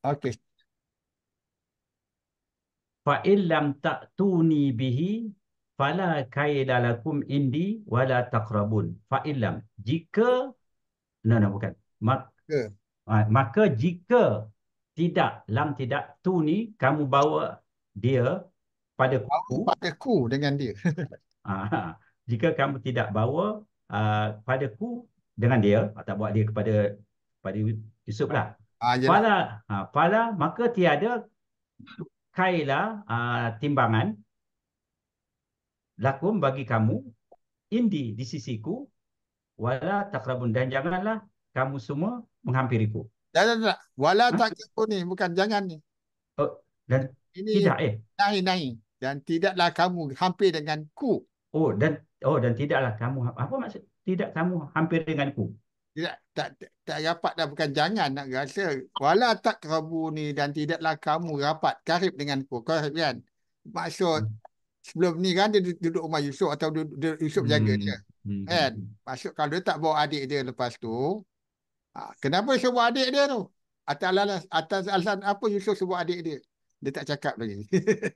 Okay. Fa illam ta'tuni bihi fala kaila lakum indi wala taqrabun. Fa illam. Jika no no bukan. Mak, yeah. Ha, maka jika tidak lam tidak tu ni kamu bawa dia pada ku aku pada ku dengan dia. Ha, ha. jika kamu tidak bawa uh, pada ku dengan dia atau bawa dia kepada pada Yusuf lah. Ah, pala ha, pala maka tiada kailah ha, timbangan lakum bagi kamu indi di sisiku wala takrabun dan janganlah kamu semua menghampiriku dan dan wala ha? takrabun ni bukan jangan ni oh, dan ini tidak eh nahi nahi dan tidaklah kamu hampir denganku oh dan oh dan tidaklah kamu apa maksud tidak kamu hampir denganku tidak tak tak rapat dah bukan jangan nak rasa wala tak kerabu ni dan tidaklah kamu rapat karib dengan ku karib kan maksud hmm. sebelum ni kan dia duduk rumah Yusuf atau duduk, duduk Yusuf hmm. jaga dia hmm. kan hmm. maksud kalau dia tak bawa adik dia lepas tu ha, kenapa sebut adik dia tu atas alas, atas alasan apa Yusuf sebut adik dia dia tak cakap lagi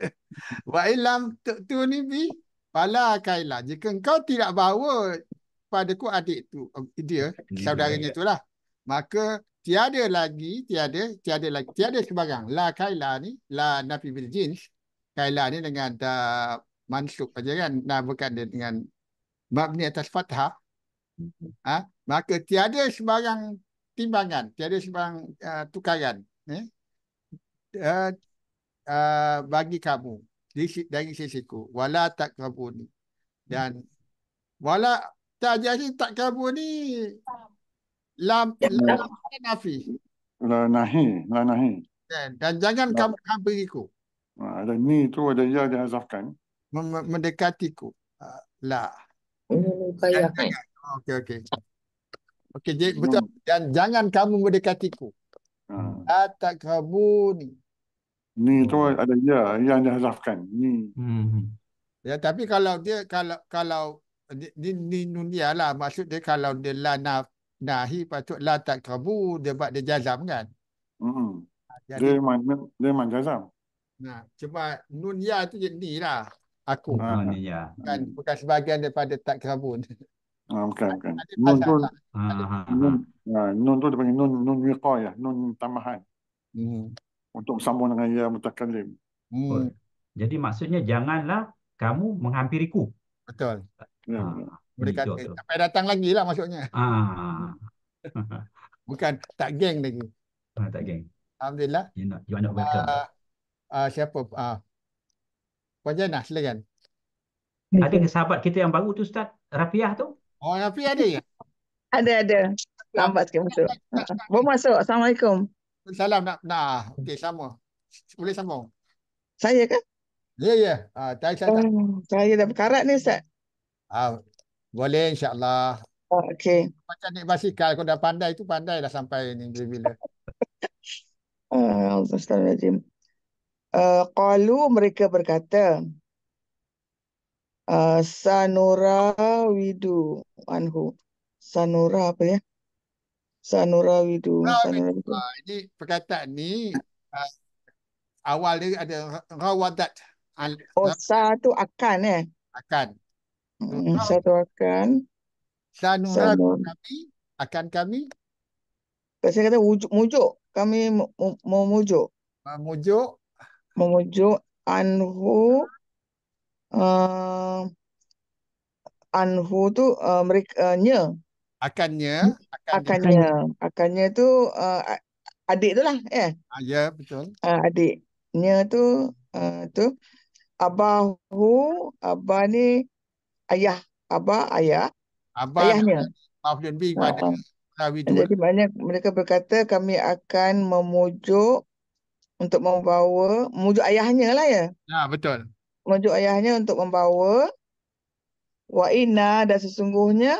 wa ilam tu, tu ni bi Pala kailah, jika engkau tidak bawa kepadaku adik tu eh, dia saudaranya itulah maka tiada lagi tiada tiada lagi tiada sebarang la kaila ni la nafi bil jins kaila ni dengan da mansub aja kan nah bukan dia dengan mabni atas fathah ah ha? maka tiada sebarang timbangan tiada sebarang uh, eh, tukaran eh uh, uh, bagi kamu dari sisiku wala takrabuni dan hmm. wala tajah ni tak kabur ni. Lam ya, lam nafi. La nahi, la nahi. Dan, dan jangan la. kamu hampiri ku. Ha, dan ni tu ada ya dia azafkan. Mem mendekati ku. Ha, la. Kan? Okey okey. Okey jadi betul hmm. dan jangan kamu mendekati ku. Ha. Tak ni. Ni tu ada ya yang dia azafkan. Ni. Hmm. Ya tapi kalau dia kalau kalau ni ni nun dia lah maksud dia kalau dia la na nahi patut la tak kabu dia buat dia jazam kan hmm dia man dia man jazam nah ha, cuba nun ya tu je ni lah aku ha, kan ni ya. bukan, bukan sebahagian daripada tak kabu ha, bukan bukan nun tu ha, nun tu dia panggil nun nun wiqayah nun tambahan hmm untuk sambung dengan ya mutakallim hmm. Oh. jadi maksudnya janganlah kamu menghampiriku betul Berdekatan. Betul, Sampai datang lagi lah maksudnya. Ah. Bukan tak geng lagi. Ah, tak geng. Alhamdulillah. You not, you are not welcome. Uh, uh, siapa? Uh. Ah. Puan Jana, silakan. Ada ke sahabat kita yang baru tu Ustaz? Rafiah tu? Oh, Rafiah ada ya? ada, ada. Lambat sikit masuk. Boleh masuk. Assalamualaikum. Salam nak nah. Okey, sama. Boleh sambung. Saya ke? Ya, yeah, ya. Yeah. Uh, saya, saya, oh, saya dah berkarat ni Ustaz. Ah, boleh insyaAllah. Oh, okay. Macam naik basikal kalau dah pandai tu pandai dah sampai ni bila-bila. Ah, Astagfirullahaladzim. Uh, eh, Kalau mereka berkata, uh, Sanura Widu Anhu. Sanura apa ya? Sanura Widu. Sanura Widu. Uh, ini perkataan ni, uh, awal dia ada Rawadat. Oh, sa tu akan eh? Akan. Saya doakan. Sanurat kami akan kami. Saya kata mujuk. Kami memujuk. Memujuk. Memujuk. Anhu. Uh, anhu tu uh, eh, mereka uh, eh, nya. Akannya. Hmm, akannya. Akannya, akannya tu uh, adik tu lah. Yeah. Ah, ya betul. Uh, ah, adiknya tu. Uh, tu. Abahu. Abah ni ayah apa ayah Abang ayahnya maaf dan bi ha, kepada Nabi ha. tu. Jadi banyak mereka berkata kami akan memujuk untuk membawa memujuk ayahnya lah ya. Ya ha, nah, betul. Memujuk ayahnya untuk membawa wa inna dan sesungguhnya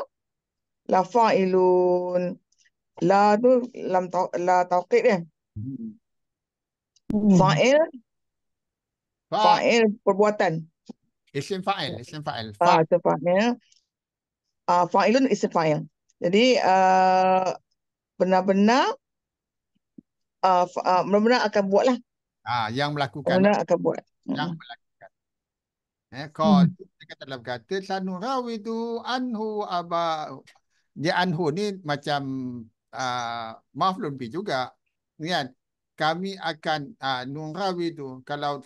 la fa'ilun la tu lam ta, la taqid dia. Ya? Hmm. Fa'il fa'il perbuatan. Isim fa'il, isim fa'il. Fa ah, isim fa'il. Ya. Ah, fa'ilun isim fa'il. Jadi ah, benar-benar uh, benar-benar uh, uh, akan buatlah. Ah, yang melakukan. Benar akan buat. Yang hmm. melakukan. Eh, kod. Hmm. Dia kata dalam kata, sanurawidu anhu aba. Dia anhu ni macam uh, maflun bi juga. Ni kan? kami akan uh, nurawidu kalau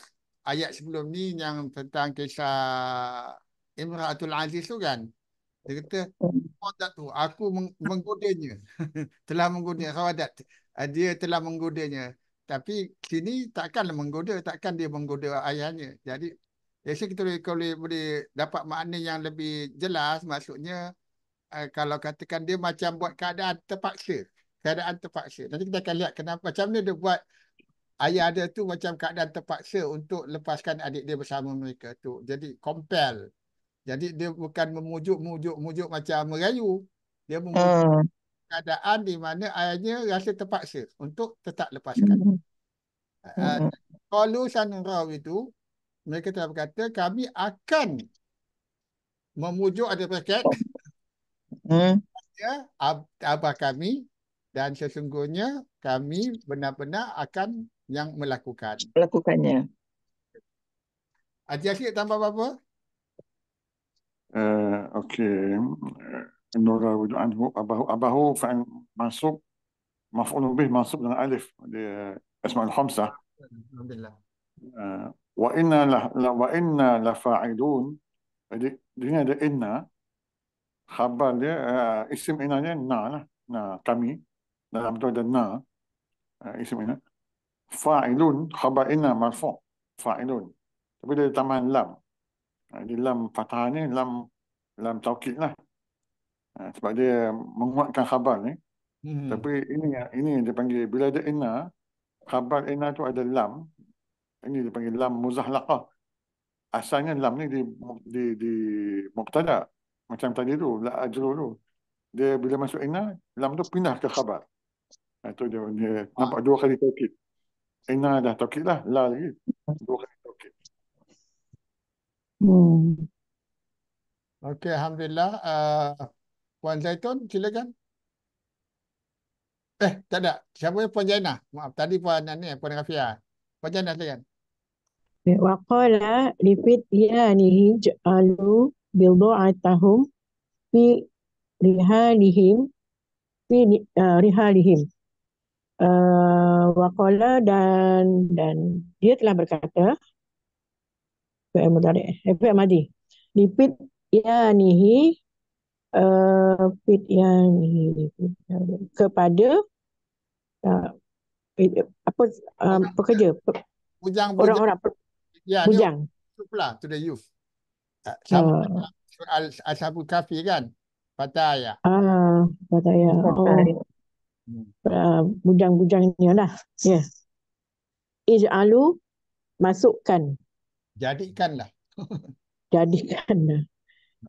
ayat sebelum ni yang tentang kisah Imratul Aziz tu kan. Dia kata, Sawadat tu, aku menggodanya. telah menggoda Sawadat. Eh, dia telah menggodanya. Tapi sini takkan menggoda, takkan dia menggoda ayahnya. Jadi, biasa kita boleh, boleh, boleh dapat makna yang lebih jelas. Maksudnya, eh, kalau katakan dia macam buat keadaan terpaksa. Keadaan terpaksa. Nanti kita akan lihat kenapa. Macam mana dia buat ayah dia tu macam keadaan terpaksa untuk lepaskan adik dia bersama mereka tu. Jadi compel. Jadi dia bukan memujuk-mujuk-mujuk macam merayu. Dia memujuk uh. keadaan di mana ayahnya rasa terpaksa untuk tetap lepaskan. Kalau hmm. ah, hmm. San Rau itu, mereka telah berkata kami akan memujuk ada paket uh. Ya, abah kami dan sesungguhnya kami benar-benar akan yang melakukan. Melakukannya. Adik Asyik tambah apa-apa? Uh, eh, okay. Nura wudu anhu abahu abahu fa'an masuk maf'ul bih masuk dengan alif di asmaul khamsah. Alhamdulillah. Uh, wa inna la, la wa inna la di sini ada inna khabar dia uh, isim inanya na lah. Na kami dalam tu ada na uh, isim inna fa'ilun khabar inna marfu' fa'ilun tapi dia tambah lam ha, di lam fathah ni lam lam taukid lah ha, sebab dia menguatkan khabar ni hmm. tapi ini ini yang dipanggil bila ada inna khabar inna tu ada lam ini dipanggil lam muzahlaqah asalnya lam ni di di di muqtada macam tadi tu la ajru tu dia bila masuk inna lam tu pindah ke khabar itu ha, dia, dia nampak dua kali taukid En nada, las toquilas, la de Okay, okay. Mm. Okay, alhamdulillah. Uh, Puan Zaitun, silakan. Eh, tak ada. Siapa Puan Zainah? Maaf, tadi Puan Nani, Puan Rafia. Puan Zainah, silakan. Eh, wa qala li fitiyani hij'alu bildu'atahum fi rihalihim fi ah, lihim uh, waqala dan dan dia telah berkata fi'il mudhari fi'il madi lipit yanihi fit eh, yanihi kepada eh, apa pekerja bujang orang orang ya, bujang pula to the youth ah, sama ah. al, al kafi kan fataya ah uh, oh. Uh, bujang ni lah. Yeah. Ij'alu masukkan. Jadikanlah. jadikanlah.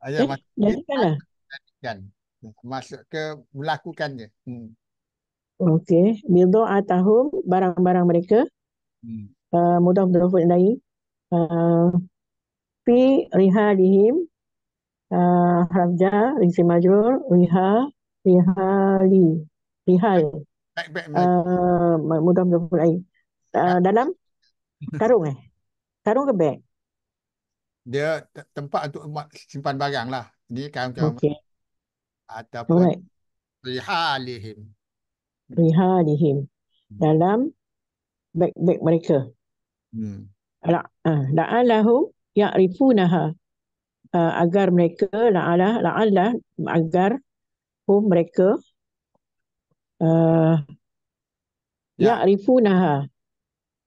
Ayah eh, mak- jadikanlah. Jadikan. Masuk ke melakukannya. Hmm. Okey. Bidu atahum barang-barang mereka. Hmm. Uh, mudah berdua lagi. Uh, pi riha lihim. Uh, Harabja, Rizim Majur, Riha, Riha Li. Rihal. Like Batman. Ah, uh, mudah mudah mulai. Uh, ah, ya. dalam? Karung eh? Karung ke beg? Dia tempat untuk buat simpan barang lah. Ini karung karung. Okay. Ataupun. Alright. Rihalihim. Rihalihim. Hmm. Dalam beg-beg mereka. Hmm. Uh, La'allahu ya'rifunaha. Uh, agar mereka la'allah la'allah agar hum mereka Uh, ya. ya, rifunaha.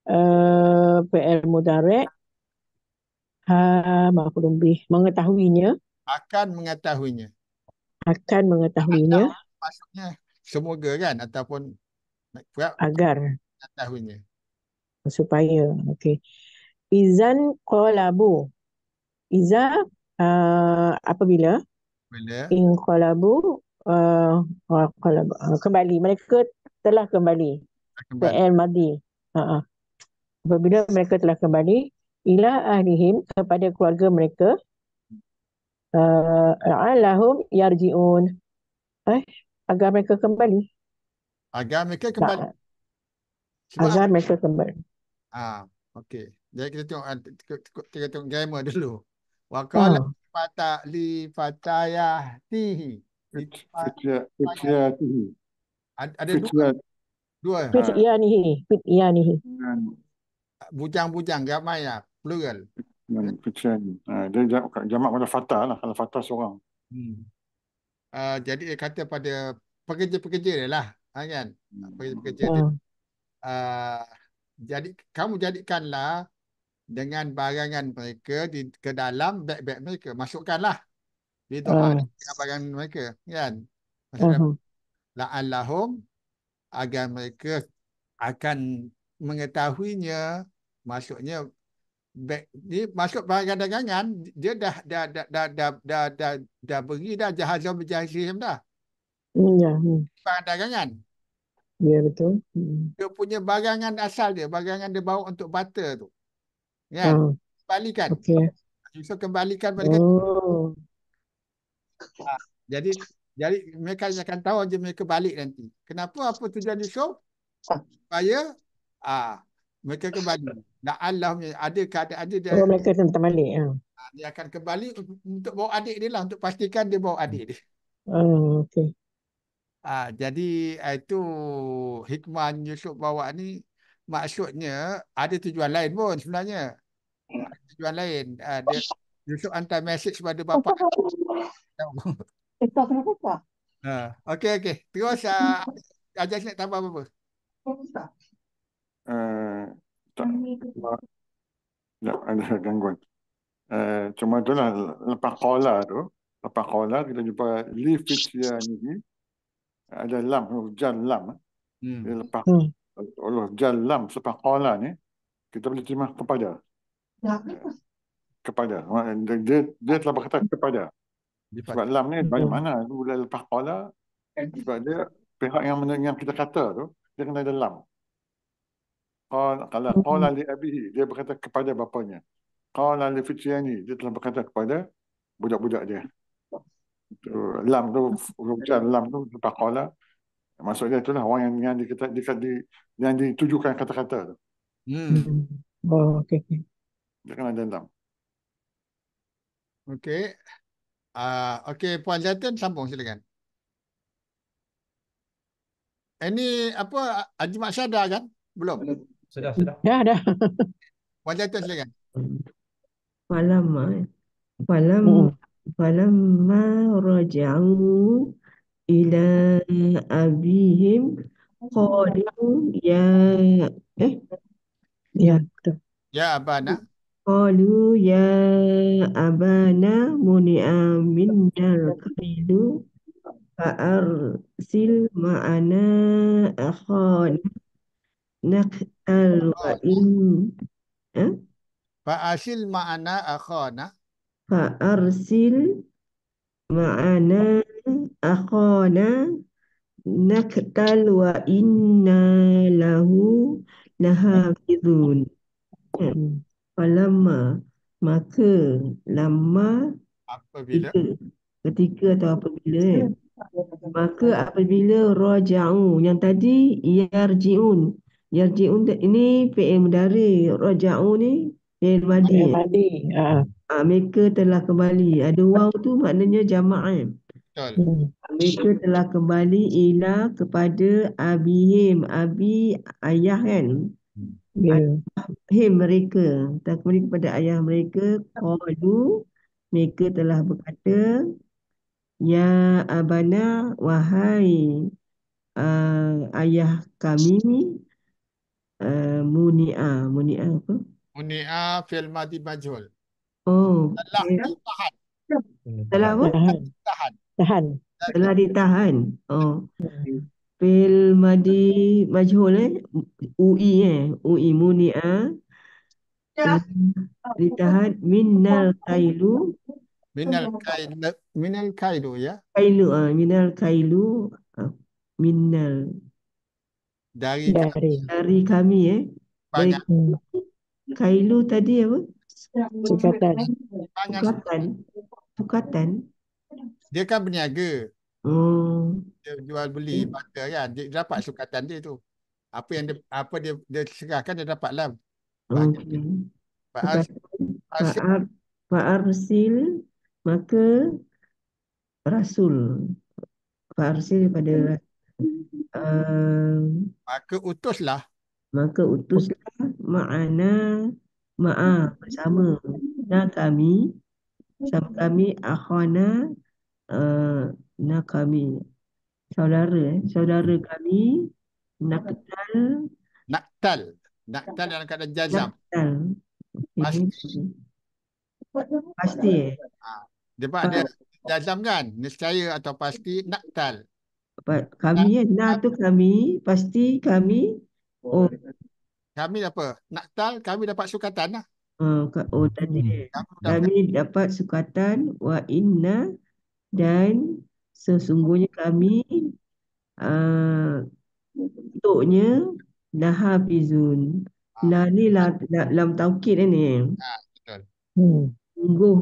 Uh, PR mudarek. Ha, maaf lebih. Mengetahuinya. Akan mengetahuinya. Akan mengetahuinya. Atau, maksudnya semoga kan? Ataupun agar mengetahuinya. Supaya. Okay. Izan kolabu. Iza uh, apabila? Bila? In kolabu Uh, uh, kembali mereka telah kembali PN Madi uh-huh. apabila mereka telah kembali ila ahlihim kepada keluarga mereka uh, la'allahum uh, yarji'un eh agar mereka kembali agar mereka kembali Cuma agar mereka kembali ah okey jadi kita tengok ah, kita tengok grammar dulu waqala ah. fatali fata li Fitriatihi. Ada dua. Dua. Fitriatihi. Eh? Fitriatihi. Bujang-bujang gap maya lah, plural. Fitriatihi. Ah ha, dia jamak pada fatah lah kalau fatah seorang. Hmm. Uh, jadi dia kata pada pekerja-pekerja dia lah. Ha, kan? Hmm. Pekerja-pekerja dia. Uh, jadi kamu jadikanlah dengan barangan mereka di ke dalam beg-beg mereka masukkanlah itu uh. Ah. dengan barang mereka kan. Maksudnya uh-huh. agar mereka akan mengetahuinya maksudnya ni masuk barang dagangan dia dah dah dah dah dah dah, dah, dah beri dah jahaz berjaya dah. Hmm, ya. Yeah. Hmm. dagangan. Ya betul. Hmm. Dia punya bagangan asal dia, bagangan dia bawa untuk butter tu. Kan? Ah. Kembalikan. Okey. So kembalikan balik. Ha. jadi jadi mereka akan tahu je mereka balik nanti. Kenapa apa tujuan di show? Ha. Supaya ah mereka kembali. Nak Allah ada ada, dia. Oh, mereka akan kembali. Ya. Dia akan kembali untuk bawa adik dia lah. Untuk pastikan dia bawa adik dia. Hmm, okey. Ah, jadi itu hikmah Yusuf bawa ni maksudnya ada tujuan lain pun sebenarnya. Ada tujuan lain. Ah, dia Yusuf hantar message kepada bapa. Oh, kenapa kenapa? Ha, okey okey. Terus uh, ajak nak tambah apa-apa. Uh, tak. Tak ada gangguan. Uh, cuma tu lah lepas kola tu. Lepas kola kita jumpa leaf it here ni. Ada lam, hujan lam. Hmm. Dia lepas hmm. Allah, jalan sepak kola ni. Kita boleh terima kepada. Ya, kepada dia dia telah berkata kepada sebab lam ni hmm. banyak mana tu bila lepas qala sebab dia pihak yang yang kita kata tu dia kena ada lam qala hmm. qala li abihi dia berkata kepada bapanya qala li fitiyani dia telah berkata kepada budak-budak dia tu lam tu rujukan lam tu lepas qala maksudnya itulah orang yang yang dikata di, di yang ditujukan kata-kata tu hmm, hmm. oh, okey dia kena ada lam Okey. Ah uh, okey puan Jatin sambung silakan. Ini apa Haji Maksyar dah kan? Belum. Sudah sudah. Ya, dah dah. Puan Jatin silakan. Malam malam hmm. malam ma raja'u ila abihim qalu ya eh ya tu. Ya apa nak? Qalu ya abana muni'a minna kailu fa'arsil ma'ana akhan naqtal wa'in eh? Fa'arsil ma'ana akhan Fa'arsil ma'ana akhan naqtal wa'inna lahu lahafidhun hmm. Falama maka lama apabila ketika, ketika atau apabila eh. maka apabila raja'u yang tadi yarji'un yarji'un ini fi'il mudari raja'u ni fi'il madi ha. ah ha, mereka telah kembali ada waw tu maknanya jamak eh. Hmm. Mereka telah kembali ila kepada abihim, abi ayah kan? Yeah. Ya. Hey, mereka. tak kembali kepada ayah mereka. Kalu. Mereka telah berkata. Ya Abana. Wahai. Uh, ayah kami. Uh, Muni'a. Muni'a apa? Muni'a fil madi majul. Oh. Telah okay. ditahan. Telah apa? Tahan. Tahan. Telah ditahan. Oh. Hmm. Fil madi majhul eh? UI eh? UI muni'a. Ya. Ditahan minnal kailu. Minnal kailu. Minnal kailu ya. Kailu. ah minnal kailu. Ah, minnal. Dari, dari kami. Dari kami eh. Banyak. kailu tadi apa? Tukatan. Tukatan. Tukatan. Dia kan berniaga. Hmm. dia jual beli bata hmm. kan dia dapat sukatan dia tu apa yang dia, apa dia dia serahkan dia dapat lah hmm. Pak Pak maka Rasul Pak Arsil pada uh, eh, maka utuslah maka utuslah makna ma'a bersama nah kami sama kami akhwana eh, nak kami saudara eh saudara kami naktal naktal naktal dalam keadaan jazam naktal okay. pasti pasti eh ha. dia jazam kan niscaya atau pasti naktal kami ya nak tu kami pasti kami oh kami apa naktal kami dapat sukatan lah Oh, oh tadi. Kami dapat sukatan wa inna dan sesungguhnya kami uh, untuknya nahabizun ha. nah ni la, la, dalam taukid ni ha, ah, hmm. sungguh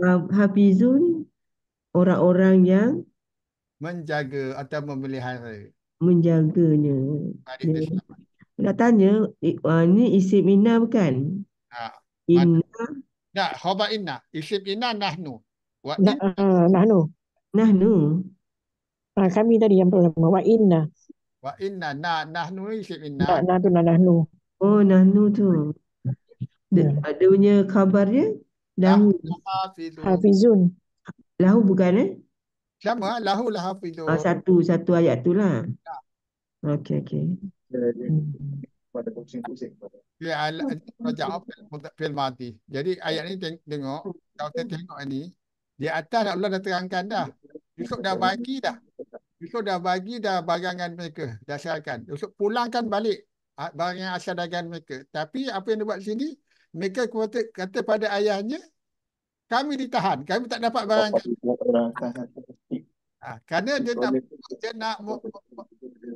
nahabizun orang-orang yang menjaga atau memelihara menjaganya ya. nak tanya ah, ni isim inna bukan inna nah khabar inna isim inna nahnu nahnu Nahnu. Ha, ah, kami tadi yang pertama. Wa inna. Wa inna. nah, nahnu isi minna. Na, nah tu nah nahnu. Oh, nahnu tu. Ya. Ada yeah. De, punya khabar dia? Lahu. Hafizun. Hafizun. Lahu bukan eh? Sama. Lahu lah hafizun. Ah, satu. Satu ayat tu lah. Nah. Okay, okay. Pada kucing-kucing. Ya, raja'ah fil mati. Jadi ayat ni tengok. kau tengok ni. Di atas dah Allah dah terangkan dah. Yusuf dah bagi dah. Yusuf dah bagi dah barangan mereka. Dah syarikan. Yusuf pulangkan balik ah, barang yang asal dagangan mereka. Tapi apa yang dia buat sini, mereka kata, kata pada ayahnya, kami ditahan. Kami tak dapat barang. Ha, ah, kerana dia nak, dia nak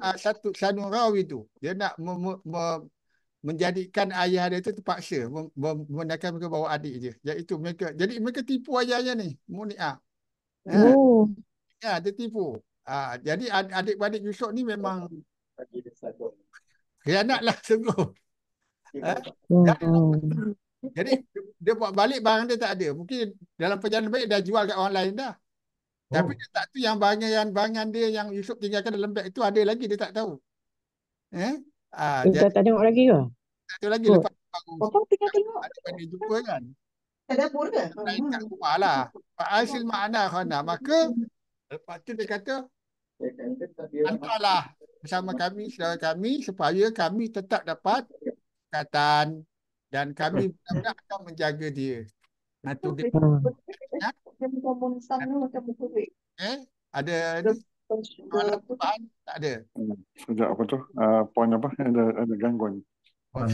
uh, satu sanurawi tu, Dia nak me, me, menjadikan ayah dia itu terpaksa menggunakan mereka bawa adik dia. Iaitu mereka, jadi mereka tipu ayahnya ni. munia. Ha. Oh. Ya, dia tipu. Ha. jadi adik-adik Yusuf ni memang kianatlah sungguh. Ha? Hmm. Jadi dia buat balik barang dia tak ada. Mungkin dalam perjalanan baik dah jual kat orang lain dah. Oh. Tapi oh. dia tak tahu yang barang-barang dia yang Yusuf tinggalkan dalam beg itu ada lagi dia tak tahu. Eh? Ah, dia tak tengok lagi ke? satu lagi oh. lepas aku. Apa tengah tengok? Ada pandai jumpa kan? Tak ada pura ke? Naik kat rumah lah. Fa'asil ma'ana khana. Maka, lepas tu dia kata, Antarlah bersama kami, selama kami, supaya kami tetap dapat kataan dan kami benar-benar akan menjaga dia. Nah, tu dia. Hmm. Eh? Ada ni? tak ada. Hmm, Sekejap apa tu? Uh, ah, poin apa? Ada ada gangguan. Puan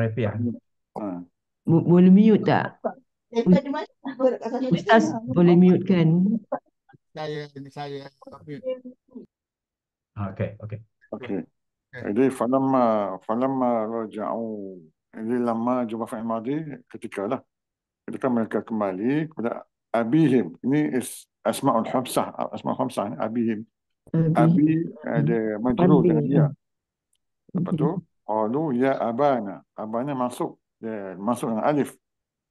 apa ya? Ha. Boleh mute tak? Ustaz boleh mute kan? Saya, saya. Ah, okay, okay. Okay. Jadi falamma ah, falamma raja'u ila ma jumafa al-madi ketika lah ketika mereka kembali kepada Abihim. Ini is Asma'ul Hamsah. asma Hamsah ni eh? Abihim. Abi ada hmm. majlur dengan dia. Lepas tu, Alu Ya Abana. Abana masuk. Dia masuk dengan Alif.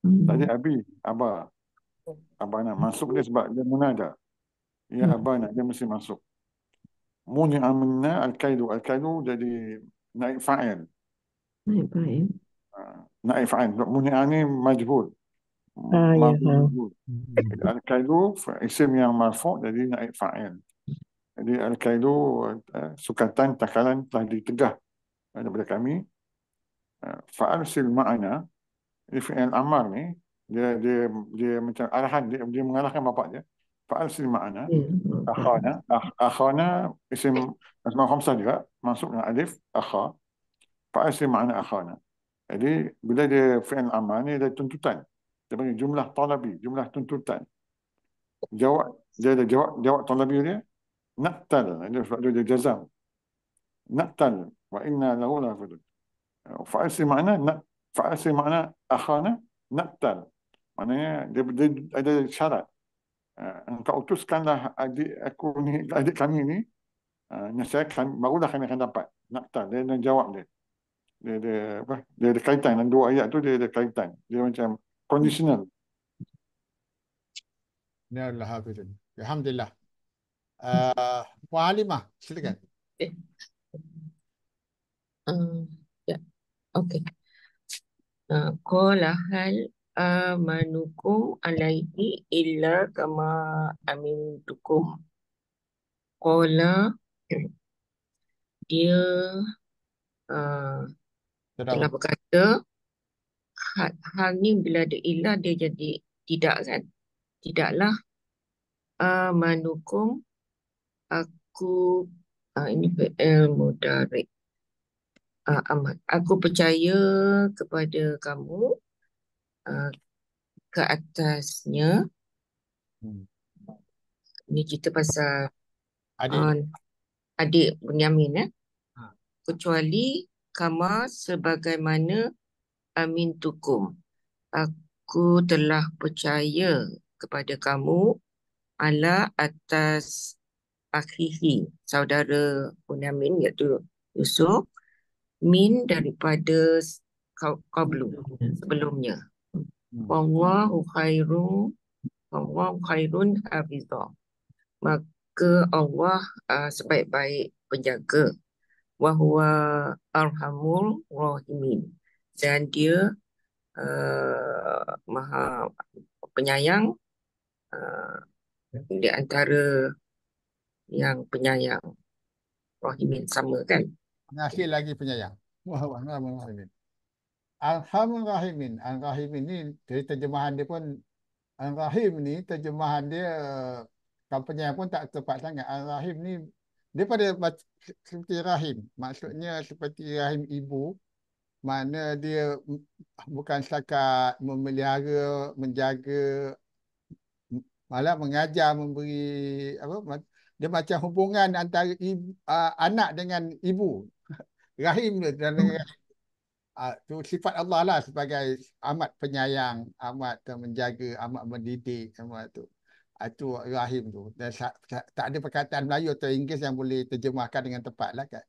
Hmm. Tadi Abi, Aba. Abana masuk dia sebab dia munada. Ya hmm. Abana, dia mesti masuk. Muni amna al-kaidu. Al-kaidu jadi naif fa'il. naif fa'il. Naik fa'il. Ha, Muni'ah ni majbur. Ah, ya. mm-hmm. Al-Kailu isim yang marfu' jadi naik fa'il. Jadi Al-Kailu eh, sukatan takalan telah ditegah daripada kami. Eh, fa'al sil ma'ana fi'il amar ni dia dia dia macam arahan dia, mengalahkan mengarahkan bapak dia. Fa'al sil ma'ana ya, ya, akhana ah, akhana isim asma khamsah juga masuk dengan alif akha. Fa'al sil ma'ana akhana. Jadi bila dia fi'il amar ni dia tuntutan dia panggil jumlah talabi, jumlah tuntutan. Jawab, dia ada jawab, jawab talabi dia, naktal, ini sebab dia, jazam. Naktal, wa inna lahu lafidun. Fa'asi makna, fa'asi makna, akhana, naktal. Maknanya, dia, dia, ada syarat. Uh, engkau utuskanlah adik aku ni, adik kami ni, uh, saya kan, barulah kami akan dapat. Naktal, dia ada jawab dia. Dia ada, apa? dia ada kaitan, dan dua ayat tu dia ada kaitan. Dia macam, conditional. Nyalah hafizin. Alhamdulillah. Uh, Puan Halimah, silakan. Eh. Uh, ya. Okay. Uh, Kolahal amanukum alaihi illa kama amintukum. Kola dia uh, telah berkata hal, hal ni bila ada ilah dia jadi tidak kan. Tidaklah uh, manukum aku uh, ini ilmu dari uh, amat. Aku percaya kepada kamu uh, ke atasnya. Hmm. Ini cerita pasal adik, uh, adik Bunyamin ya. Eh? Ha. Kecuali kamu sebagaimana amin tukum. Aku telah percaya kepada kamu ala atas akhihi, saudara Bunyamin iaitu Yusuf, min daripada Qablu, sebelumnya. Wallahu khairun, Wallahu khairun hafizah. Maka Allah uh, sebaik-baik penjaga. Wahuwa arhamul rahimin dan dia uh, maha penyayang uh, di antara yang penyayang rahimin sama kan nasih lagi penyayang rahimin arhamur rahimin ar rahim ini dari terjemahan dia pun ar rahim ni terjemahan dia kampanye pun tak tepat sangat ar rahim ni daripada seperti rahim maksudnya seperti rahim ibu mana dia bukan setakat memelihara, menjaga, malah mengajar, memberi apa? Dia macam hubungan antara ibu, uh, anak dengan ibu rahim dia dan rahim. Uh, tu sifat Allah lah sebagai amat penyayang, amat menjaga, amat mendidik semua tu. Itu ah, uh, rahim tu. Dan tak, tak ada perkataan Melayu atau Inggeris yang boleh terjemahkan dengan tepat lah kan.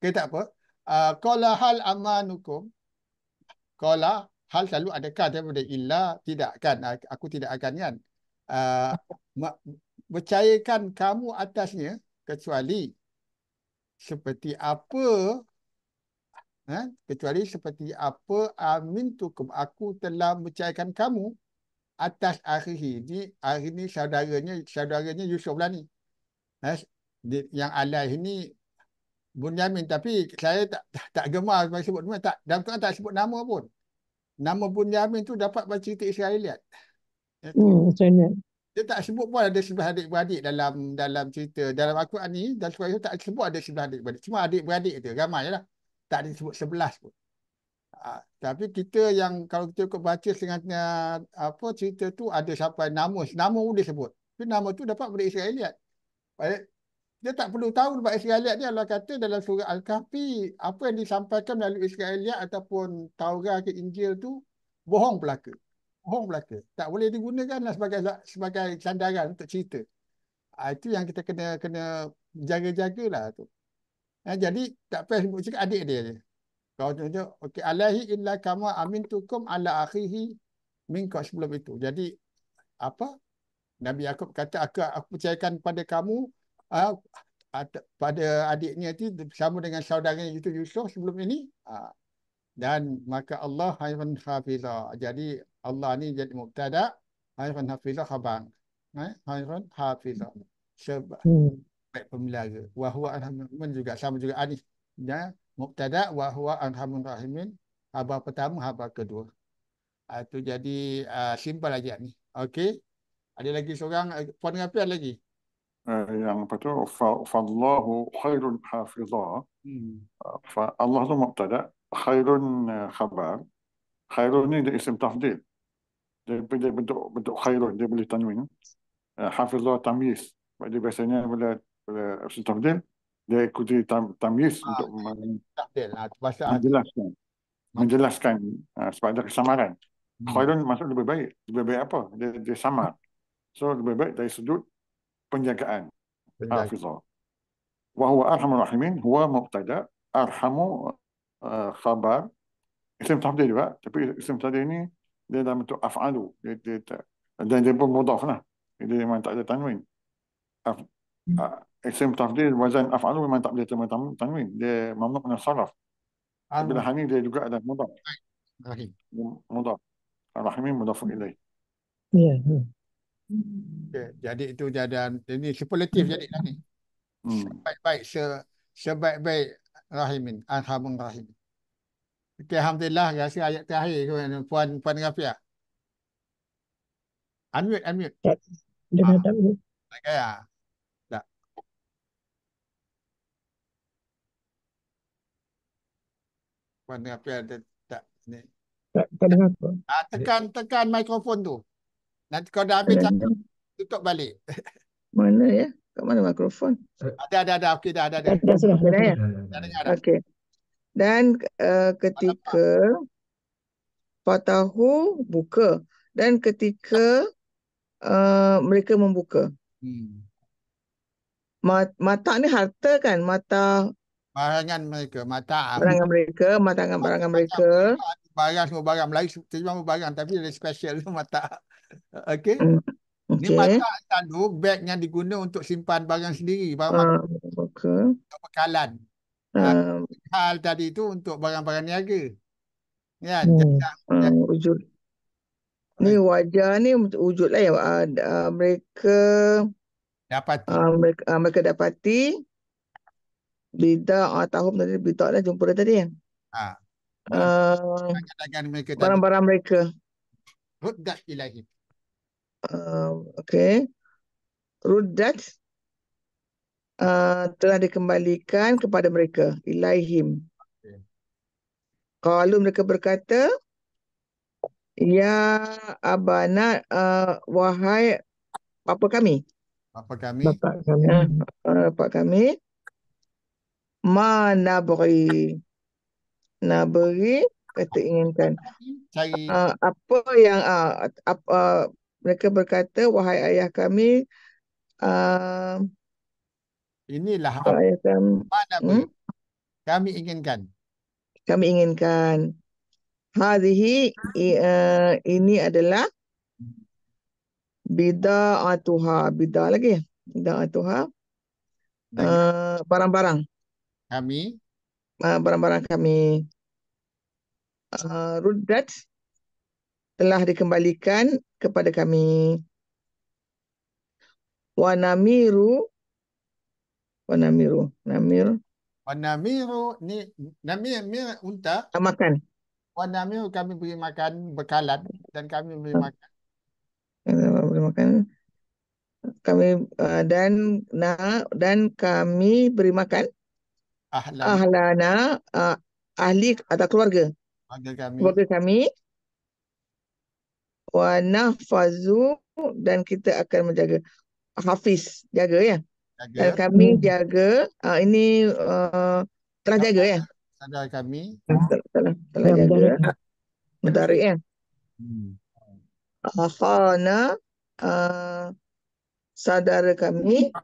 Kita tak apa. Ah, qala hal amanukum qala hal selalu adakah daripada illa tidak kan ah, aku tidak akan kan uh, percayakan kamu atasnya kecuali seperti apa ha? kecuali seperti apa Amin amintukum aku telah percayakan kamu atas akhir di akhir ini saudaranya saudaranya Yusuf lah ni ha? yang alaih ni Bunyamin tapi saya tak tak, tak gemar sebab sebut nama tak dalam Quran tak sebut nama pun. Nama Bunyamin tu dapat baca cerita Israeliat. Ya. Hmm, macam mana? Dia tak sebut pun ada sebelah adik-beradik dalam dalam cerita. Dalam Al-Quran ni, dalam Al-Quran tak sebut ada sebelah adik-beradik. Cuma adik-beradik tu, ramai lah. Tak ada sebut sebelas pun. Ha, tapi kita yang kalau kita ikut baca sengaja apa cerita tu ada sampai nama nama pun sebut Tapi nama tu dapat dari Israeliat dia tak perlu tahu sebab Israeliat ni Allah kata dalam surah Al-Kahfi apa yang disampaikan melalui Israeliat ataupun Taurat ke Injil tu bohong belaka. Bohong belaka. Tak boleh digunakan lah sebagai sebagai sandaran untuk cerita. Ha, itu yang kita kena kena jaga-jagalah lah tu. Ha, jadi tak payah sebut cakap adik dia je. Kau tunjuk, okay, alaihi illa kama amintukum ala akhihi min sebelum itu. Jadi, apa? Nabi Yaakob kata, aku, aku percayakan pada kamu, uh, pada adiknya itu sama dengan saudaranya itu Yusuf sebelum ini uh, dan maka Allah hayfan hafiza jadi Allah ni jadi mubtada hayfan hafiza khabar eh, hayfan hafiza sebab hmm. baik pemelihara wa huwa arhamun juga sama juga adik ya mubtada wa huwa arhamun rahimin khabar pertama khabar kedua itu ah, jadi uh, simple aja ni okey ada lagi seorang eh, puan Rafi lagi Eh, yang apa tu Allahu khairun hafiza hmm. fa Allah tu mubtada khairun eh, khabar khairun ni dia isim tafdil dia, dia bentuk bentuk khairun dia boleh tanwin eh, hafiza tamyiz jadi biasanya bila bila isim tafdil dia ikuti tam, tamyiz ah, untuk ah, ah, menjelaskan menjelaskan sebab ada kesamaran hmm. khairun maksud lebih baik lebih baik apa dia, dia samar so lebih baik dari sudut بنيجان حافظه وهو ارحم الراحمين هو مبتدا ارحم آه، خبر اسم تحديد بقى تبقى اسم تديني دي ده متو افعله دي دي ده مضاف له دي ما تعدي تنوين أف... آه، اسم تفضيل وزن افعله ما تعدي تنوين دي ممنوع من الصرف بن حميد دي juga ada مضاف أيوة. أيوة. مضاف الرحيمين مضاف اليه yeah. Okay. Jadi itu jadian ini superlatif jadi lah ni. Hmm. Sebaik-baik se, sebaik-baik rahimin, arhamun rahimin. Okay, alhamdulillah rasa ayat terakhir ke puan puan Rafia. Ah? Unmute, unmute. Tak. Dengar tak ah. Tak ya. Tak. Puan Rafia tak. Tak, tak dengar apa. Ah, tekan, tekan mikrofon tu. Nanti kau dah ambil cakap, tutup balik. Mana ya? Kat mana mikrofon? Ada, ada, ada. Okey, dah, ada, ada. Eh, dah, sudah, sudah, ya? Dah, dah. Okey. Dan uh, ketika tahu buka. Dan ketika uh, mereka membuka. Hmm. Mata ni harta kan? Mata barangan mereka mata barangan mereka mata barangan mereka barang semua barang lain semua barang tapi ada special tu mata Okey. Okay. Ini batak selalu beg yang diguna untuk simpan barang sendiri. Barang uh, ah, okay. Untuk bekalan. Uh, hal tadi itu untuk barang-barang niaga. Ya. Hmm. Wujud. Hmm, uh, ni wajah ni wujud lah ya. Uh, mereka. dapat mereka, mereka dapati. Bidak uh, tahun tadi. Bidak lah jumpa tadi. Ha. Uh, barang-barang Barang-barang mereka. Ruddat ilaihi. Um, okay. Ruddat uh, telah dikembalikan kepada mereka. Ilaihim. Okay. Kalau mereka berkata, Ya Abana, uh, wahai apa kami? Bapa kami. Bapa kami. Hmm. Uh, Bapa kami. Ma naburi. Naburi kata inginkan cari uh, apa yang uh, ah, apa uh, mereka berkata wahai ayah kami uh, inilah apa ayah kami, mana hmm? kami inginkan kami inginkan hadhihi uh, ini adalah bida'atuha bida' lagi bida'atuha uh, barang-barang kami uh, barang-barang kami uh, telah dikembalikan kepada kami. Wanamiru Wanamiru Namir Wanamiru ni namir mir unta ah, makan. Wanamiru kami beri makan bekalan dan kami beri ah. makan. Beri makan kami uh, dan na dan kami beri makan ahlana, ahlana uh, ahli atau keluarga Warga kami. Keluarga kami. Wa nahfazu dan kita akan menjaga. Hafiz jaga ya. Jaga. Dan kami hmm. jaga. Uh, ini uh, telah jaga ya. Sadar kami. Telah, telah, jaga. Mentari ya. Hmm. Khana uh, eh, saudara kami.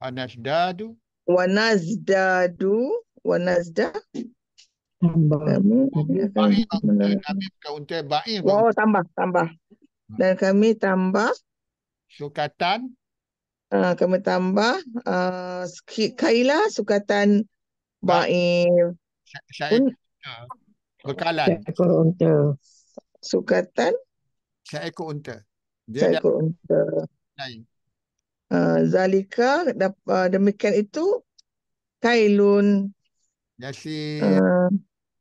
Anasdadu. Wanazdadu. Wanazda. Tambah. Kami, kami, kami, kami baik. Oh, tambah, tambah. Ha. Dan kami tambah. Sukatan. Uh, kami tambah. Uh, Kaila, sukatan baik. Syair. Bekalan. Syair unta. Sukatan. Syair unta. Syair unta. Lain. Uh, Zalika, dap, uh, demikian itu. Kailun. Yasir. Uh,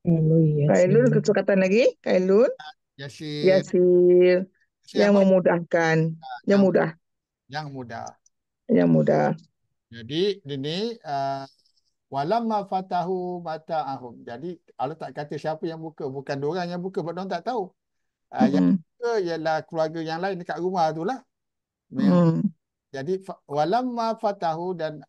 Ya, ya, Kailun kesukatan lagi Kailun Yasir Yasir Siapa? yang memudahkan yang, yang mudah yang mudah yang mudah jadi ini eh, walamma fatahu mata'ahum jadi Allah tak kata siapa yang buka bukan orang yang buka bodoh tak tahu uh, hmm. yang buka ialah keluarga yang lain dekat rumah itulah hmm. jadi walamma fatahu dan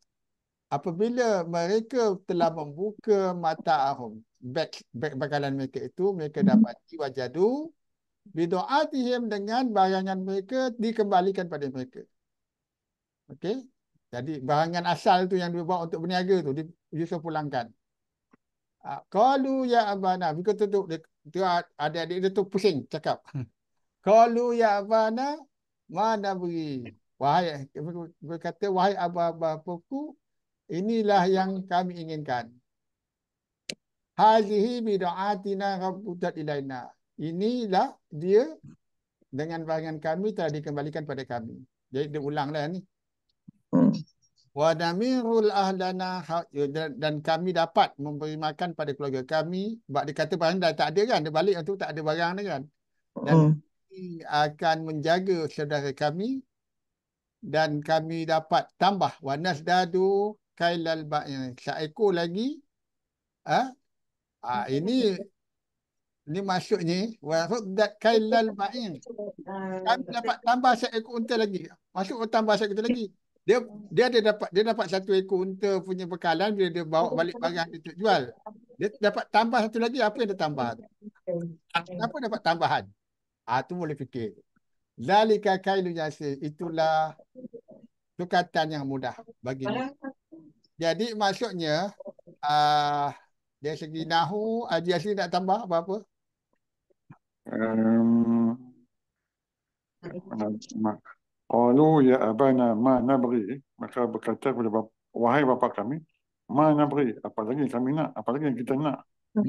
apabila mereka telah membuka mata'ahum back back bekalan mereka itu mereka mhm. dapat wajadu bidoatihim dengan barangan mereka dikembalikan pada mereka. Okey. Jadi barangan asal tu yang dibawa untuk berniaga tu di Yusuf pulangkan. Ah qalu ya abana mereka tu, tu dia ada adik dia tu pusing cakap. Hmm. Qalu ya abana mana beri? Wahai berkata wahai abah-abah pokok inilah yang kami inginkan. Hazihi bidu'atina rabbutat ilayna. Inilah dia dengan bayangan kami telah dikembalikan pada kami. Jadi dia ulanglah ni. Hmm. Wa namirul ahlana ha- dan kami dapat memberi makan pada keluarga kami. Sebab dia kata barang dah tak ada kan. Dia balik waktu tak ada barang dah kan. Dan hmm. kami akan menjaga saudara kami dan kami dapat tambah wanas dadu kailal ba'in. Seekor lagi ah Ha, ini ini maksudnya wasud dat kailal ba'in. Kami dapat tambah seekor unta lagi. Masuk tambah satu lagi. Dia dia ada dapat dia dapat satu ekor unta punya bekalan bila dia bawa balik barang dia tak jual. Dia dapat tambah satu lagi apa yang dia tambah ah, Apa dapat tambahan? Ah tu boleh fikir. Zalika kailu yasir itulah tukatan yang mudah bagi. Jadi maksudnya uh, dari segi Nahu, Haji Asli nak tambah apa-apa? Um, Qalu ya abana ma nabri. Maka berkata kepada bap wahai bapa kami, ma nabri. Apa lagi kami nak? Apa lagi yang kita nak? Apa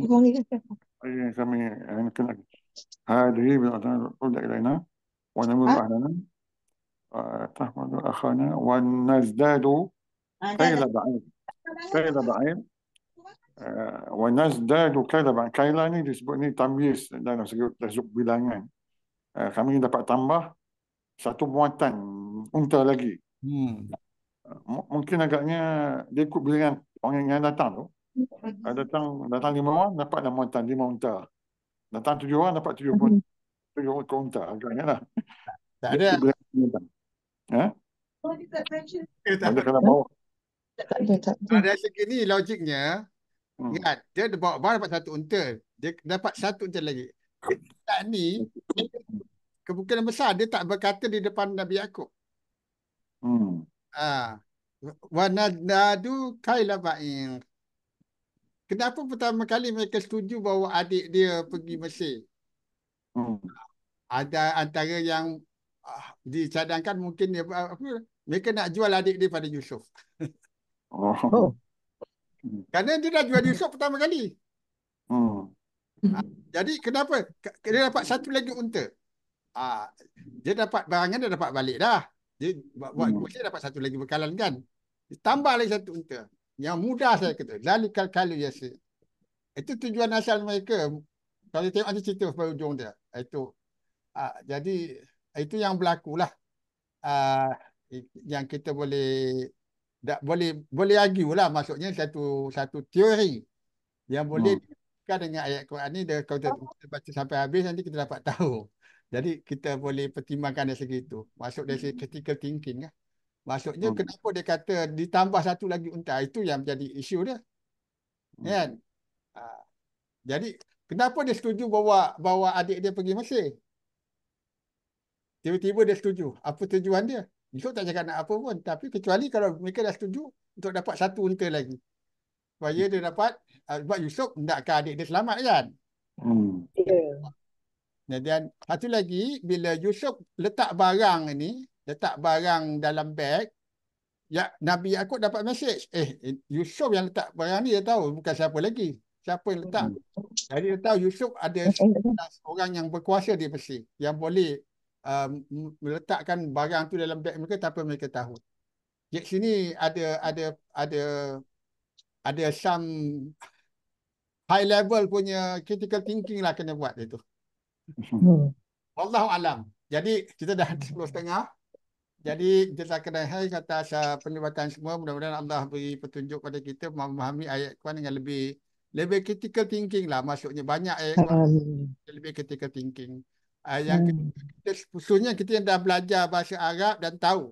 yang kami eh, nak? Hadihi bin Adhan Rudak Ilayna. Wa namul ah. ba'lana. Tahmadu akhana. Wa nazdadu. Ah, kaila ba'in. Kaila ba'in uh, eh, when Nasdaq buka dalam kaila ni disebut ni tamyiz dalam segi tersebut bilangan. Uh, kami dapat tambah satu muatan unta lagi. Hmm. Uh, mungkin agaknya dia ikut bilangan orang yang datang tu. Uh, datang datang lima orang dapat dapatlah muatan lima unta. Datang tujuh orang dapat tujuh pun hmm. tujuh orang unta agaknya lah. Tak ada. Oh, ada kalau bawah. ada, tak logiknya, Ya, dia dapat baru dapat satu unta. Dia dapat satu unta lagi. Tak ni kemungkinan besar dia tak berkata di depan Nabi Yakub. Hmm. Ah. Wa nadadu kaila ba'in. Kenapa pertama kali mereka setuju bawa adik dia pergi Mesir? Hmm. Ada antara yang uh, dicadangkan mungkin dia, apa, mereka nak jual adik dia pada Yusuf. oh. oh. Hmm. Kerana dia dah jual Yusuf pertama kali. Hmm. Ah, jadi kenapa? Dia dapat satu lagi unta. Ah, dia dapat barangnya dia dapat balik dah. Dia buat hmm. dia dapat satu lagi bekalan kan. Dia tambah lagi satu unta. Yang mudah saya kata. Lalikal kali yasir. Itu tujuan asal mereka. Kalau tengok ada cerita pada ujung dia. Itu. Ah, jadi itu yang berlaku lah. yang kita boleh tak boleh boleh argue lah maksudnya satu satu teori yang boleh hmm. dikaitkan dengan ayat Quran ni dia kalau oh. baca sampai habis nanti kita dapat tahu. Jadi kita boleh pertimbangkan dari segi itu. Masuk dari segi hmm. critical thinking lah. Maksudnya hmm. kenapa dia kata ditambah satu lagi unta itu yang jadi isu dia. Hmm. Kan? Ah, jadi kenapa dia setuju bawa bawa adik dia pergi Mesir? Tiba-tiba dia setuju. Apa tujuan dia? Esok tak cakap nak apa pun. Tapi kecuali kalau mereka dah setuju untuk dapat satu unta lagi. Supaya dia dapat, uh, sebab Yusuf hendakkan adik dia selamat kan? Hmm. Yeah. Ya. Dan satu lagi, bila Yusuf letak barang ni, letak barang dalam beg, ya, Nabi aku dapat mesej. Eh, Yusuf yang letak barang ni dia tahu bukan siapa lagi. Siapa yang letak? Hmm. Jadi dia tahu Yusuf ada eh, eh, eh. seorang yang berkuasa di Mesir yang boleh Um, meletakkan barang tu dalam beg mereka tanpa mereka tahu. Di sini ada ada ada ada some high level punya critical thinking lah kena buat itu. Hmm. Wallahu alam. Jadi kita dah 10 setengah. Jadi kita tak kena hai kata uh, penyebatan semua mudah-mudahan Allah beri petunjuk pada kita memahami ayat kuan dengan lebih lebih critical thinking lah maksudnya banyak ayat kuan lebih critical thinking uh, yang kita hmm. sebetulnya kita yang dah belajar bahasa Arab dan tahu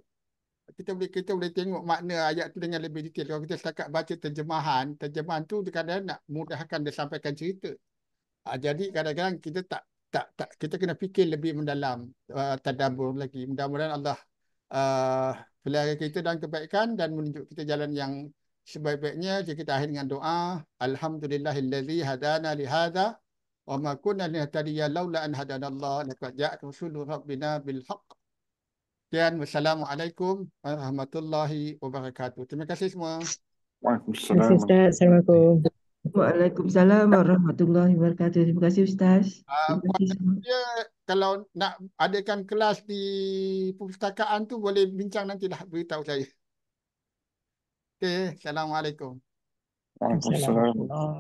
kita boleh kita boleh tengok makna ayat tu dengan lebih detail kalau kita setakat baca terjemahan terjemahan tu kadang-kadang nak mudahkan dia sampaikan cerita uh, jadi kadang-kadang kita tak tak tak kita kena fikir lebih mendalam uh, tadabbur lagi mudah-mudahan Allah uh, pelihara kita dan kebaikan dan menunjuk kita jalan yang sebaik-baiknya jadi kita akhir dengan doa alhamdulillahillazi hadana li hadza wa ma kunna linahtadiya laula an hadanallah laqad ja'a rasulu rabbina bil haqq dan wassalamualaikum warahmatullahi wabarakatuh terima kasih semua Waalaikumsalam. Waalaikumsalam warahmatullahi wabarakatuh. Terima kasih Ustaz. Ah, terima kasih. kalau nak adakan kelas di perpustakaan tu boleh bincang nanti dah beritahu saya. Okay. Assalamualaikum. Waalaikumsalam.